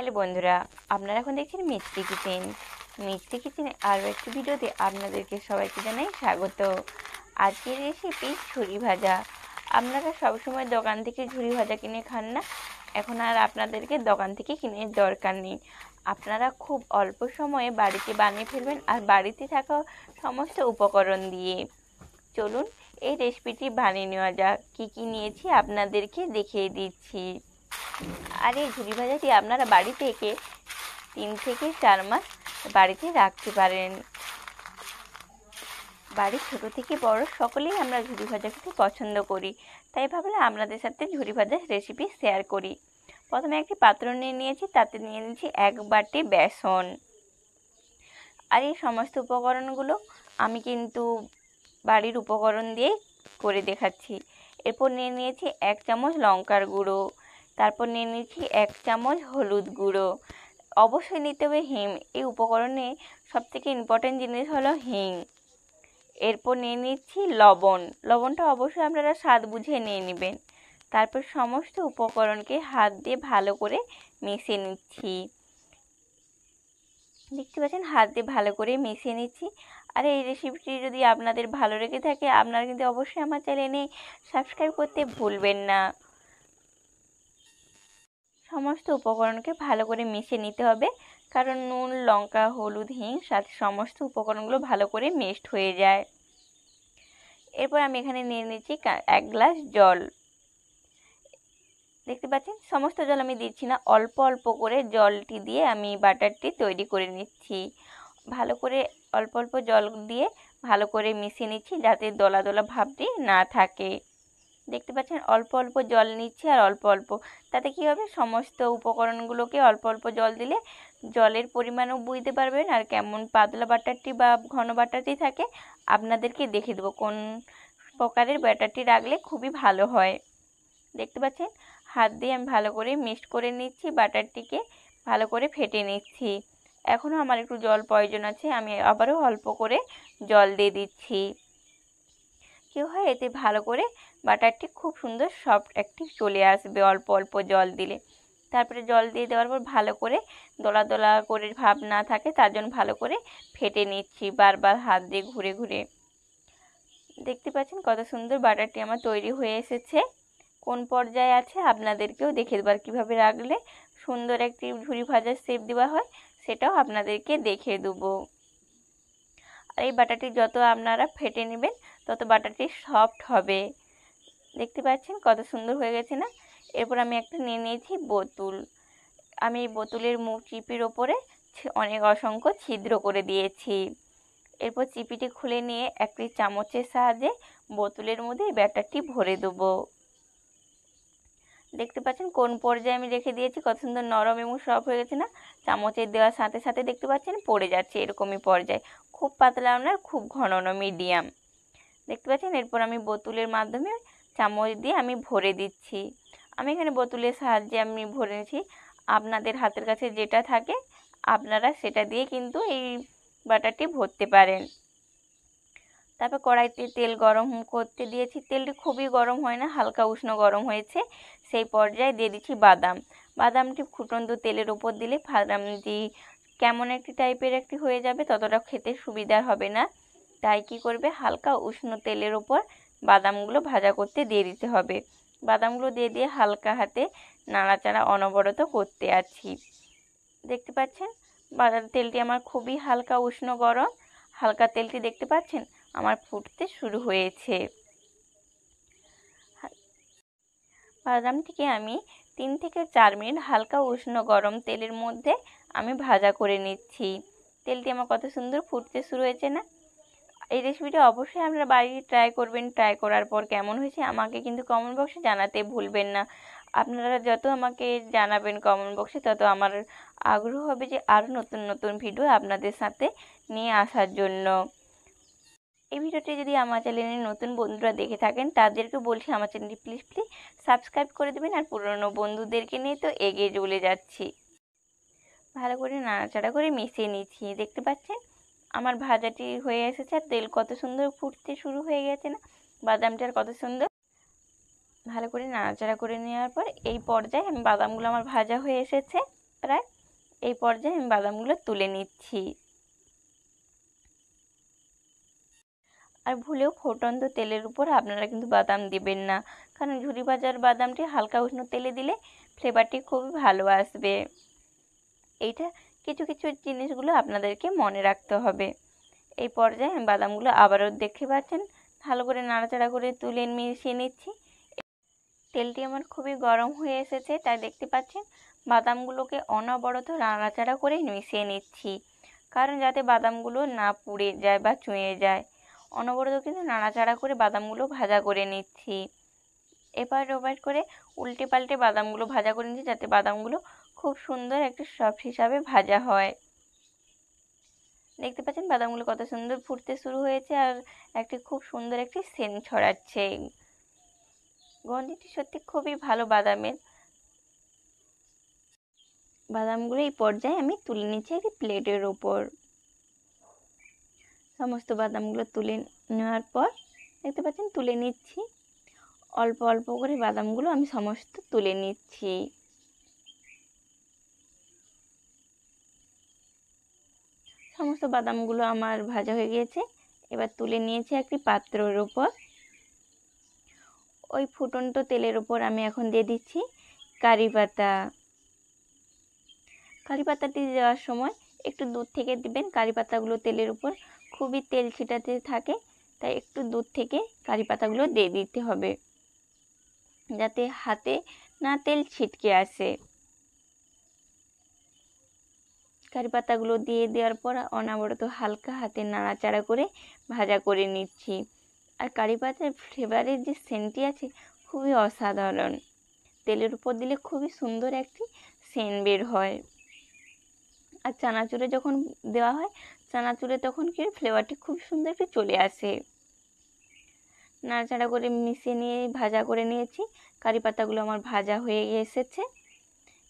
hello বন্ধুরা আপনারা এখন দেখছেন মিষ্টি কিচেন মিষ্টি কিচেনে আরও একটি ভিডিওতে আপনাদেরকে সবাইকে জানাই স্বাগত আজকের রেসিপি ঝুরি ভাজা আপনারা সবসময় দোকান থেকে ঝুরি ভাজা কিনে খান না এখন আর আপনাদেরকে দোকান থেকে কিনে দরকার নেই আপনারা খুব অল্প সময়ে বাড়িতে বানিয়ে ফেলবেন আর বাড়িতে থাকা সমস্ত উপকরণ দিয়ে চলুন এই রেসিপিটি বানিয়ে নেওয়া যাক কী কী নিয়েছি আপনাদেরকে দেখিয়ে দিচ্ছি আর এই ঝুড়ি ভাজাটি আপনারা বাড়ি থেকে তিন থেকে চার মাস বাড়িতে রাখতে পারেন বাড়ির ছোট থেকে বড় সকলেই আমরা ঝুড়ি ভাজা খেতে পছন্দ করি তাই ভাবলাম আপনাদের সাথে ঝুড়ি ভাজার রেসিপি শেয়ার করি প্রথমে একটি পাত্র নিয়ে নিয়েছি তাতে নিয়ে নিয়েছি এক বাটি বেসন আর এই সমস্ত উপকরণগুলো আমি কিন্তু বাড়ির উপকরণ দিয়ে করে দেখাচ্ছি এরপর নিয়ে নিয়েছি এক চামচ লঙ্কার গুঁড়ো তারপর নিয়ে নিয়েছি এক চামচ হলুদ গুঁড়ো অবশ্যই নিতে হবে হিম এই উপকরণে সবথেকে ইম্পর্টেন্ট জিনিস হলো হিং এরপর নিয়ে নিচ্ছি লবণ লবণটা অবশ্যই আপনারা স্বাদ বুঝে নিয়ে নেবেন তারপর সমস্ত উপকরণকে হাত দিয়ে ভালো করে মিশিয়ে নিচ্ছি দেখতে পাচ্ছেন হাত দিয়ে ভালো করে মিশিয়ে নিচ্ছি আর এই রেসিপিটি যদি আপনাদের ভালো লেগে থাকে আপনারা কিন্তু অবশ্যই আমার চ্যানেলে সাবস্ক্রাইব করতে ভুলবেন না সমস্ত উপকরণকে ভালো করে মিশে নিতে হবে কারণ নুন লঙ্কা হলুদ হিং সাথে সমস্ত উপকরণগুলো ভালো করে মিক্সড হয়ে যায় এরপর আমি এখানে নিয়ে নিচ্ছি এক গ্লাস জল দেখতে পাচ্ছেন সমস্ত জল আমি দিচ্ছি না অল্প অল্প করে জলটি দিয়ে আমি বাটারটি তৈরি করে নিচ্ছি ভালো করে অল্প অল্প জল দিয়ে ভালো করে মিশিয়ে নিচ্ছি যাতে দলা দলা ভাবটি না থাকে দেখতে পাচ্ছেন অল্প অল্প জল নিচ্ছি আর অল্প অল্প তাতে কি হবে সমস্ত উপকরণগুলোকে অল্প অল্প জল দিলে জলের পরিমাণও বুঝতে পারবেন আর কেমন পাতলা বাটারটি বা ঘন বাটারটি থাকে আপনাদেরকে দেখে দেবো কোন প্রকারের ব্যাটারটি রাখলে খুবই ভালো হয় দেখতে পাচ্ছেন হাত দিয়ে আমি ভালো করে মিক্সড করে নিচ্ছি বাটারটিকে ভালো করে ফেটে নিচ্ছি এখনও আমার একটু জল প্রয়োজন আছে আমি আবারও অল্প করে জল দিয়ে দিচ্ছি কী হয় এতে ভালো করে বাটারটি খুব সুন্দর সফট একটি চলে আসবে অল্প অল্প জল দিলে তারপরে জল দিয়ে দেওয়ার পর ভালো করে দোলা দোলা করে ভাব না থাকে তার জন্য ভালো করে ফেটে নিচ্ছি বারবার হাত দিয়ে ঘুরে ঘুরে দেখতে পাচ্ছেন কত সুন্দর বাটারটি আমার তৈরি হয়ে এসেছে কোন পর্যায়ে আছে আপনাদেরকেও দেখে দেবার কীভাবে রাখলে সুন্দর একটি ঝুড়ি ভাজার সেপ দেওয়া হয় সেটাও আপনাদেরকে দেখে দেবো আর এই বাটারটি যত আপনারা ফেটে নেবেন তত বাটারটি সফট হবে দেখতে পাচ্ছেন কত সুন্দর হয়ে গেছে না এরপর আমি একটা নিয়ে নিয়েছি বোতুল আমি এই বোতলের মুখ চিপির ওপরে অনেক অসংখ্য ছিদ্র করে দিয়েছি এরপর চিপিটি খুলে নিয়ে একটি চামচের সাহায্যে বোতলের মধ্যে এই ব্যাটারটি ভরে দেবো দেখতে পাচ্ছেন কোন পর্যায়ে আমি রেখে দিয়েছি কত সুন্দর নরম এবং সফট হয়ে গেছে না চামচের দেওয়ার সাথে সাথে দেখতে পাচ্ছেন পড়ে যাচ্ছে এরকমই পর্যায়ে খুব পাতলা না খুব ঘন মিডিয়াম দেখতে পাচ্ছেন এরপর আমি বোতলের মাধ্যমে চামচ দিয়ে আমি ভরে দিচ্ছি আমি এখানে বোতলের সাহায্যে আমি ভরে নিচ্ছি আপনাদের হাতের কাছে যেটা থাকে আপনারা সেটা দিয়ে কিন্তু এই বাটারটি ভরতে পারেন তারপর কড়াইতে তেল গরম করতে দিয়েছি তেলটি খুবই গরম হয় না হালকা উষ্ণ গরম হয়েছে সেই পর্যায়ে দিয়ে দিচ্ছি বাদাম বাদামটি ফুটন্ত তেলের ওপর দিলে বাদামটি কেমন একটি টাইপের একটি হয়ে যাবে ততটা খেতে সুবিধা হবে না তাই কি করবে হালকা উষ্ণ তেলের ওপর বাদামগুলো ভাজা করতে দিয়ে দিতে হবে বাদামগুলো দিয়ে দিয়ে হালকা হাতে নাড়াচাড়া অনবরত করতে আছি দেখতে পাচ্ছেন বাদাম তেলটি আমার খুবই হালকা উষ্ণ গরম হালকা তেলটি দেখতে পাচ্ছেন আমার ফুটতে শুরু হয়েছে বাদামটিকে আমি তিন থেকে চার মিনিট হালকা উষ্ণ গরম তেলের মধ্যে আমি ভাজা করে নিচ্ছি তেলটি আমার কত সুন্দর ফুটতে শুরু হয়েছে না এই রেসিপিটা অবশ্যই আপনারা বাড়িতে ট্রাই করবেন ট্রাই করার পর কেমন হয়েছে আমাকে কিন্তু কমেন্ট বক্সে জানাতে ভুলবেন না আপনারা যত আমাকে জানাবেন কমেন্ট বক্সে তত আমার আগ্রহ হবে যে আরও নতুন নতুন ভিডিও আপনাদের সাথে নিয়ে আসার জন্য এই ভিডিওটি যদি আমার চ্যানেলে নতুন বন্ধুরা দেখে থাকেন তাদেরকে বলছি আমার চ্যানেলটি প্লিজ প্লিজ সাবস্ক্রাইব করে দেবেন আর পুরনো বন্ধুদেরকে নিয়ে তো এগিয়ে চলে যাচ্ছি ভালো করে নাড়াচাড়া করে মিশিয়ে নিচ্ছি দেখতে পাচ্ছেন আমার ভাজাটি হয়ে এসেছে আর তেল কত সুন্দর ফুটতে শুরু হয়ে গেছে না বাদামটার কত সুন্দর ভালো করে নাড়াচাড়া করে নেওয়ার পর এই পর্যায়ে আমি বাদামগুলো আমার ভাজা হয়ে এসেছে প্রায় এই পর্যায়ে আমি বাদামগুলো তুলে নিচ্ছি আর ভুলেও ফোটন্ত তেলের উপর আপনারা কিন্তু বাদাম দেবেন না কারণ ঝুরি ভাজার বাদামটি হালকা উষ্ণ তেলে দিলে ফ্লেভারটি খুবই ভালো আসবে এইটা কিছু কিছু জিনিসগুলো আপনাদেরকে মনে রাখতে হবে এই পর্যায়ে আমি বাদামগুলো আবারও দেখতে পাচ্ছেন ভালো করে নাড়াচাড়া করে তুলে মিশিয়ে নিচ্ছি তেলটি আমার খুবই গরম হয়ে এসেছে তাই দেখতে পাচ্ছেন বাদামগুলোকে অনবরত নাড়াচাড়া করে মিশিয়ে নিচ্ছি কারণ যাতে বাদামগুলো না পুড়ে যায় বা চুঁয়ে যায় অনবরত কিন্তু নাড়াচাড়া করে বাদামগুলো ভাজা করে নিচ্ছি এবার ওপার করে উল্টে পাল্টে বাদামগুলো ভাজা করে নিচ্ছি যাতে বাদামগুলো খুব সুন্দর একটা সব হিসাবে ভাজা হয় দেখতে পাচ্ছেন বাদামগুলো কত সুন্দর ফুটতে শুরু হয়েছে আর একটি খুব সুন্দর একটি সেন ছড়াচ্ছে গন্ধটি সত্যি খুবই ভালো বাদামের বাদামগুলো এই পর্যায়ে আমি তুলে নিচ্ছি একটি প্লেটের ওপর সমস্ত বাদামগুলো তুলে নেওয়ার পর দেখতে পাচ্ছেন তুলে নিচ্ছি অল্প অল্প করে বাদামগুলো আমি সমস্ত তুলে নিচ্ছি সমস্ত বাদামগুলো আমার ভাজা হয়ে গিয়েছে এবার তুলে নিয়েছি একটি পাত্রর ওপর ওই ফুটন্ত তেলের ওপর আমি এখন দিয়ে দিচ্ছি কারি পাতা কারি পাতাটি দেওয়ার সময় একটু দূর থেকে দিবেন কারি পাতাগুলো তেলের উপর খুবই তেল ছিটাতে থাকে তাই একটু দূর থেকে কারি পাতাগুলো দিয়ে দিতে হবে যাতে হাতে না তেল ছিটকে আসে কারি পাতাগুলো দিয়ে দেওয়ার পর অনাবরত হালকা হাতে নাড়াচাড়া করে ভাজা করে নিচ্ছি আর কারি পাতার ফ্লেভারের যে সেন্টটি আছে খুবই অসাধারণ তেলের উপর দিলে খুবই সুন্দর একটি সেন্ট বের হয় আর চানাচুরে যখন দেওয়া হয় চানাচুরে তখন কি ফ্লেভারটি খুব সুন্দর একটু চলে আসে নাড়াচাড়া করে মিশিয়ে নিয়ে ভাজা করে নিয়েছি কারি পাতাগুলো আমার ভাজা হয়ে এসেছে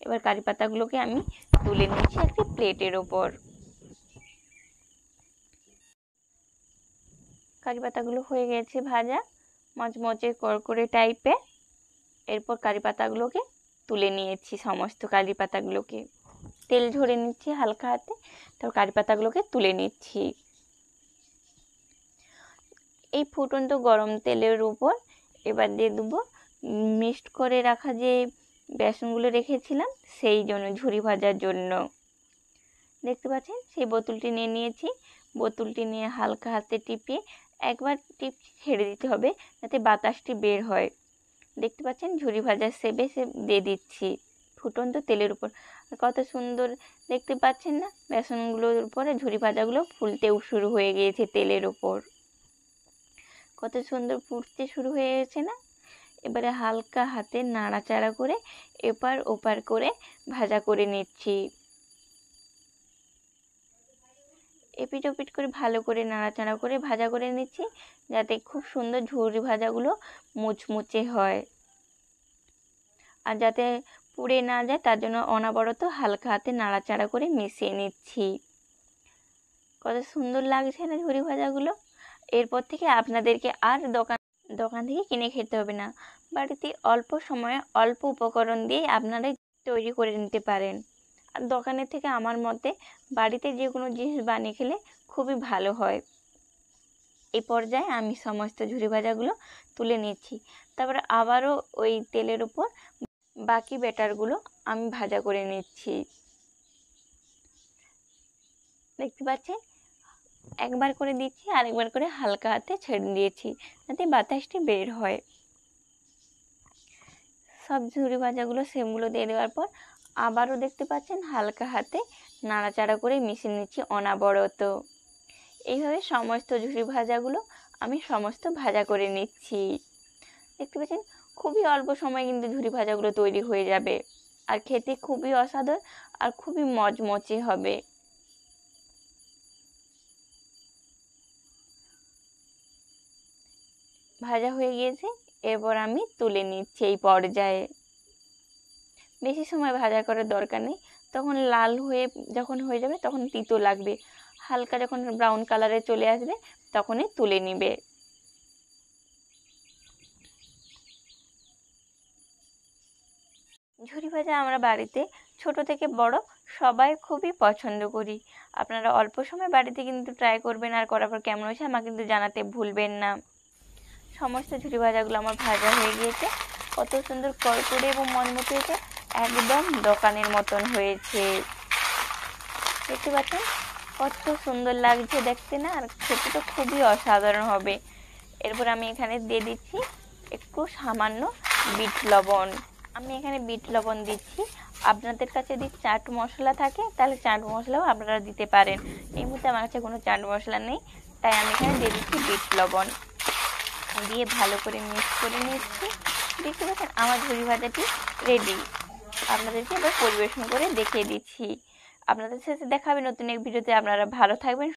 এবার কারি পাতাগুলোকে আমি তুলে নিয়েছি একটি প্লেটের ওপর কারি পাতাগুলো হয়ে গেছে ভাজা মচমচে করকরে টাইপে এরপর কারি পাতাগুলোকে তুলে নিয়েছি সমস্ত কারি পাতাগুলোকে তেল ঝরে নিচ্ছি হালকা হাতে তারপর কারি পাতাগুলোকে তুলে নিচ্ছি এই ফুটন্ত গরম তেলের উপর এবার দিয়ে দেবো মিক্সড করে রাখা যে বেসনগুলো রেখেছিলাম সেই জন্য ঝুরি ভাজার জন্য দেখতে পাচ্ছেন সেই বোতলটি নিয়ে নিয়েছি বোতলটি নিয়ে হালকা হাতে টিপে একবার টিপ ছেড়ে দিতে হবে যাতে বাতাসটি বের হয় দেখতে পাচ্ছেন ঝুরি ভাজা সেবে সে দিয়ে দিচ্ছি ফুটন্ত তেলের উপর কত সুন্দর দেখতে পাচ্ছেন না বেসনগুলোর উপরে ঝুরি ভাজাগুলো ফুলতেও শুরু হয়ে গিয়েছে তেলের উপর কত সুন্দর ফুটতে শুরু হয়ে গেছে না এবারে হালকা হাতে নাড়াচাড়া করে এপার ওপার করে ভাজা করে নিচ্ছি এপিট ওপিট করে ভালো করে নাড়াচাড়া করে ভাজা করে নিচ্ছি যাতে খুব সুন্দর ঝুরি ভাজাগুলো মুচমুচে হয় আর যাতে পুড়ে না যায় তার জন্য অনাবরত হালকা হাতে নাড়াচাড়া করে মিশিয়ে নিচ্ছি কত সুন্দর লাগছে না ঝুরি ভাজাগুলো এরপর থেকে আপনাদেরকে আর দোকান দোকান থেকে কিনে খেতে হবে না বাড়িতে অল্প সময়ে অল্প উপকরণ দিয়ে আপনারা তৈরি করে নিতে পারেন আর দোকানের থেকে আমার মতে বাড়িতে যে কোনো জিনিস বানিয়ে খেলে খুবই ভালো হয় এই পর্যায়ে আমি সমস্ত ঝুরি ভাজাগুলো তুলে নিয়েছি তারপরে আবারও ওই তেলের উপর বাকি ব্যাটারগুলো আমি ভাজা করে নিচ্ছি দেখতে পাচ্ছেন একবার করে দিচ্ছি আর একবার করে হালকা হাতে ছেড়ে দিয়েছি যাতে বাতাসটি বের হয় সব ঝুরি ভাজাগুলো সেমগুলো দিয়ে দেওয়ার পর আবারও দেখতে পাচ্ছেন হালকা হাতে নাড়াচাড়া করে মিশিয়ে নিচ্ছি অনাবরত এইভাবে সমস্ত ঝুরি ভাজাগুলো আমি সমস্ত ভাজা করে নিচ্ছি দেখতে পাচ্ছেন খুবই অল্প সময় কিন্তু ঝুরি ভাজাগুলো তৈরি হয়ে যাবে আর খেতে খুবই অসাধারণ আর খুবই মজমচে হবে ভাজা হয়ে গিয়েছে এরপর আমি তুলে নিচ্ছি এই পর্যায়ে বেশি সময় ভাজা করার দরকার নেই তখন লাল হয়ে যখন হয়ে যাবে তখন তিতো লাগবে হালকা যখন ব্রাউন কালারে চলে আসবে তখনই তুলে নিবে ঝুরি ভাজা আমরা বাড়িতে ছোট থেকে বড় সবাই খুবই পছন্দ করি আপনারা অল্প সময় বাড়িতে কিন্তু ট্রাই করবেন আর করার পর কেমন হয়েছে আমাকে কিন্তু জানাতে ভুলবেন না সমস্ত ঝুড়ি ভাজাগুলো আমার ভাজা হয়ে গিয়েছে কত সুন্দর করকরে এবং মতো হয়েছে একদম দোকানের মতন হয়েছে দেখতে পাচ্ছেন কত সুন্দর লাগছে দেখতে না আর খেতে তো খুবই অসাধারণ হবে এরপর আমি এখানে দিয়ে দিচ্ছি একটু সামান্য বিট লবণ আমি এখানে বিট লবণ দিচ্ছি আপনাদের কাছে যদি চাট মশলা থাকে তাহলে চাট মশলাও আপনারা দিতে পারেন এই মুহূর্তে আমার কাছে কোনো চাট মশলা নেই তাই আমি এখানে দিয়ে দিচ্ছি বিট লবণ দিয়ে ভালো করে মিক্স করে নিচ্ছি দেখতে পাচ্ছেন আমার ঝুড়ি ভাজাটি রেডি আপনাদেরকে এবার পরিবেশন করে দেখিয়ে দিচ্ছি আপনাদের সাথে দেখা হবে নতুন এক ভিডিওতে আপনারা ভালো থাকবেন